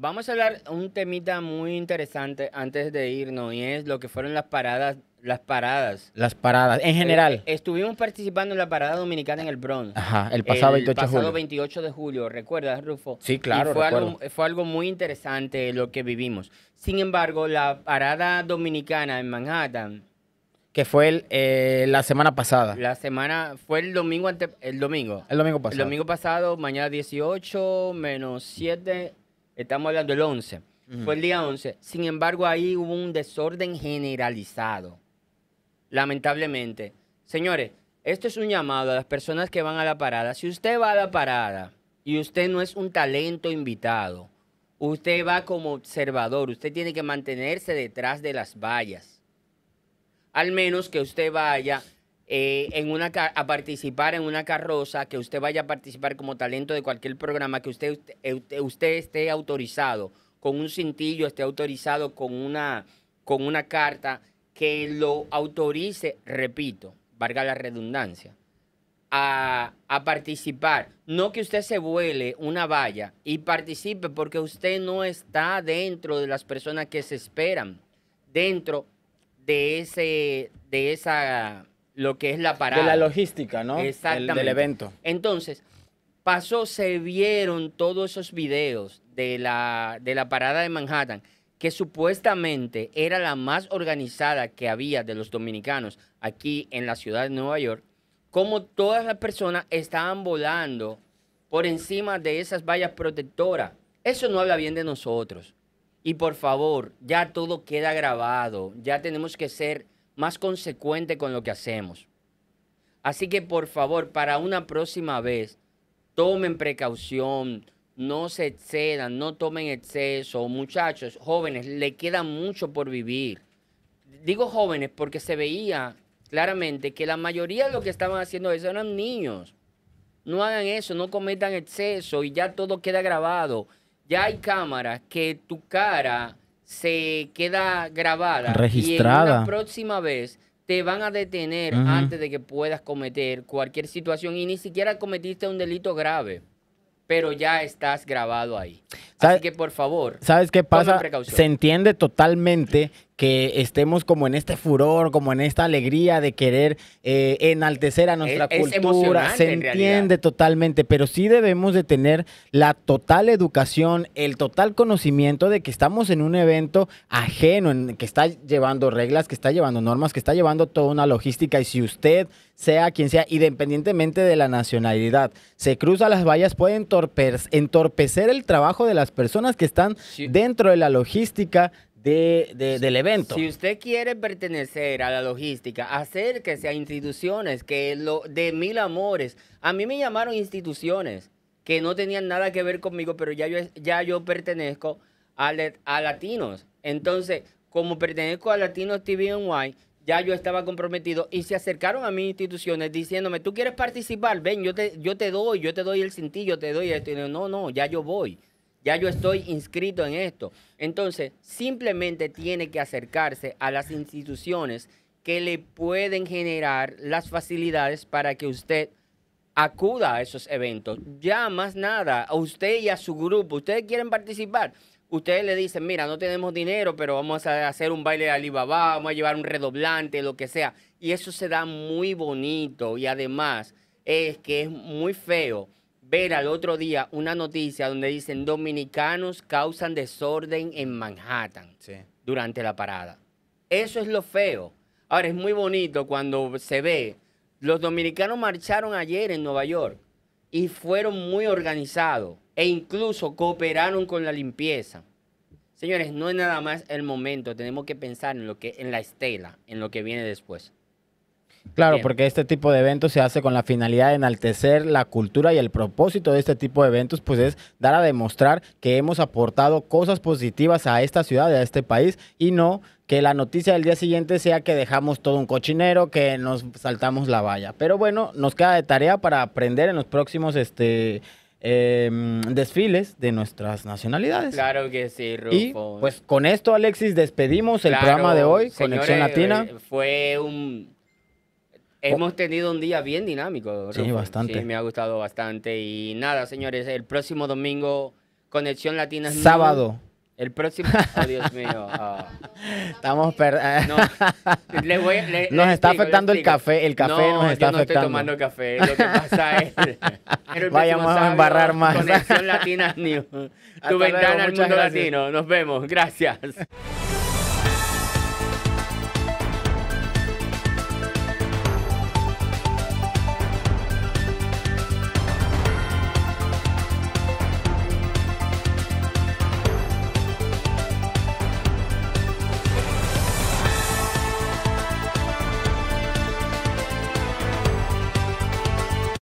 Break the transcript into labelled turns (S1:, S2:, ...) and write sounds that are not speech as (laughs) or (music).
S1: Vamos a hablar un temita muy interesante antes de irnos y es lo que fueron las paradas, las paradas.
S2: Las paradas, en eh, general.
S1: estuvimos participando en la parada dominicana en el Bronx. Ajá, el pasado, 28, de julio. 28 de julio, ¿recuerdas, Rufo? Sí, claro. fue, algo, fue algo muy interesante lo que vivimos. Sin embargo, la parada dominicana en Manhattan.
S2: Que fue eh, la semana pasada. La
S1: semana, fue el domingo ante, el domingo. El domingo pasado. El domingo pasado, mañana 18, menos 7, Estamos hablando del 11. Fue el día 11. Sin embargo, ahí hubo un desorden generalizado. Lamentablemente. Señores, esto es un llamado a las personas que van a la parada. Si usted va a la parada y usted no es un talento invitado, usted va como observador, usted tiene que mantenerse detrás de las vallas. Al menos que usted vaya eh, en una a participar en una carroza, que usted vaya a participar como talento de cualquier programa, que eh, usted, usted, esté autorizado con un cintillo, esté autorizado con una, con una carta que lo autorice, repito, valga la redundancia, a, participar. No que usted se vuele una valla y participe porque usted no está dentro de las personas que se esperan, dentro de, ese, de esa lo que es la parada. De la
S2: logística, ¿no? Exactamente. El, del evento.
S1: Entonces, pasó, se vieron todos esos videos de la, de la parada de Manhattan, que supuestamente era la más organizada que había de los dominicanos aquí en la ciudad de Nueva York, como todas las personas estaban volando por encima de esas vallas protectoras. Eso no habla bien de nosotros. Y por favor, ya todo queda grabado, ya tenemos que ser más consecuente con lo que hacemos. Así que por favor, para una próxima vez, tomen precaución, no se excedan, no tomen exceso. Muchachos, jóvenes, le queda mucho por vivir. Digo jóvenes porque se veía claramente que la mayoría de los que estaban haciendo eso eran niños. No hagan eso, no cometan exceso y ya todo queda grabado. Ya hay cámaras que tu cara se queda grabada. Registrada. Y en la próxima vez te van a detener antes de que puedas cometer cualquier situación y ni siquiera cometiste un delito grave, pero ya estás grabado ahí. Así que por favor. ¿Sabes qué pasa? Se
S2: entiende totalmente que estemos como en este furor, como en esta alegría de querer eh, enaltecer a nuestra cultura. se entiende totalmente, pero sí debemos de tener la total educación, el total conocimiento de que estamos en un evento ajeno, en, que está llevando reglas, que está llevando normas, que está llevando toda una logística y si usted sea quien sea, independientemente de la nacionalidad, se cruza las vallas, puede entorpecer el trabajo de las personas que están dentro de la logística de, del evento. Si
S1: usted quiere pertenecer a la logística, acérquese a instituciones que lo de mil amores. A mí me llamaron instituciones que no tenían nada que ver conmigo, pero ya yo, ya yo pertenezco a, Latinos. Entonces, como pertenezco a Latinos TVNY, ya yo estaba comprometido y se acercaron a mis instituciones diciéndome, tú quieres participar, ven, yo te, yo te doy, yo te doy el cintillo, te doy esto. Y yo, no, no, ya yo voy. Ya yo estoy inscrito en esto. Entonces, simplemente tiene que acercarse a las instituciones que le pueden generar las facilidades para que usted acuda a esos eventos. Ya más nada, a usted y a su grupo, ustedes quieren participar. Ustedes le dicen, mira, no tenemos dinero, pero vamos a hacer un baile de Alibaba, vamos a llevar un redoblante, lo que sea. Y eso se da muy bonito y además es que es muy feo ver al otro día una noticia donde dicen dominicanos causan desorden en Manhattan durante la parada. Eso es lo feo. Ahora es muy bonito cuando se ve. Los dominicanos marcharon ayer en Nueva York y fueron muy organizados e incluso cooperaron con la limpieza. Señores, no es nada más el momento, tenemos que pensar en lo que en la estela, en lo que viene después.
S2: Claro, porque este tipo de eventos se hace con la finalidad de enaltecer la cultura y el propósito de este tipo de eventos, pues es dar a demostrar que hemos aportado cosas positivas a esta ciudad, a este país, y no que la noticia del día siguiente sea que dejamos todo un cochinero, que nos saltamos la valla. Pero bueno, nos queda de tarea para aprender en los próximos este, em, desfiles de nuestras nacionalidades. Claro
S1: que sí, Rufo. Y pues
S2: con esto, Alexis, despedimos el programa de hoy, Conexión Latina.
S1: Fue un Oh. Hemos tenido un día bien dinámico. Sí, bastante. Sí, me ha gustado bastante. Y nada, señores, el próximo domingo, Conexión Latina. Sábado. El próximo. Oh, Dios mío. (laughs) Ah.
S2: Estamos perdiendo. Eh. (laughs) nos está afectando el café. El café nos está yo no Estoy tomando café. Lo que pasa (laughs) es.
S1: Vayamos a embarrar más. Conexión Latina News. Tu ventana al mundo latino. Nos vemos. Gracias.